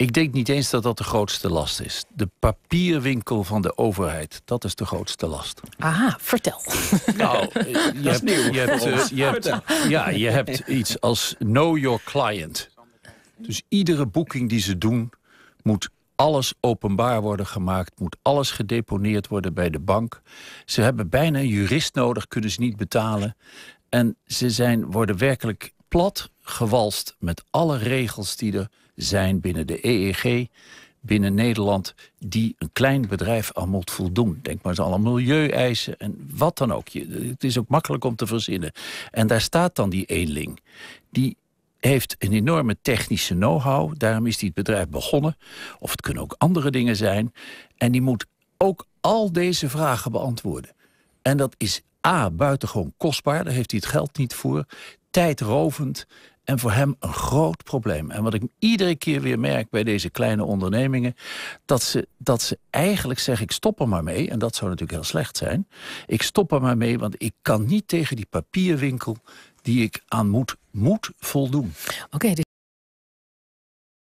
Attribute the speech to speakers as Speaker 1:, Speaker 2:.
Speaker 1: Ik denk niet eens dat dat de grootste last is. De papierwinkel van de overheid, dat is de grootste last. Aha, vertel. Nou, je hebt, Je hebt, ja, je hebt iets als know your client. Dus iedere boeking die ze doen, moet alles openbaar worden gemaakt, moet alles gedeponeerd worden bij de bank. Ze hebben bijna jurist nodig, kunnen ze niet betalen. En ze zijn, worden werkelijk plat gewalst met alle regels die er zijn binnen de EEG, binnen Nederland, die een klein bedrijf aan moet voldoen. Denk maar eens aan milieueisen en wat dan ook. het is ook makkelijk om te verzinnen. En daar staat dan die eenling. Die heeft een enorme technische know-how. Daarom is die het bedrijf begonnen. Of het kunnen ook andere dingen zijn. En die moet ook al deze vragen beantwoorden. En dat is A, buitengewoon kostbaar. Daar heeft hij het geld niet voor tijdrovend en voor hem een groot probleem. En wat ik iedere keer weer merk bij deze kleine ondernemingen... dat ze, dat ze eigenlijk zeggen, ik stop er maar mee. En dat zou natuurlijk heel slecht zijn. Ik stop er maar mee, want ik kan niet tegen die papierwinkel... die ik aan moet, moet voldoen. Oké. dus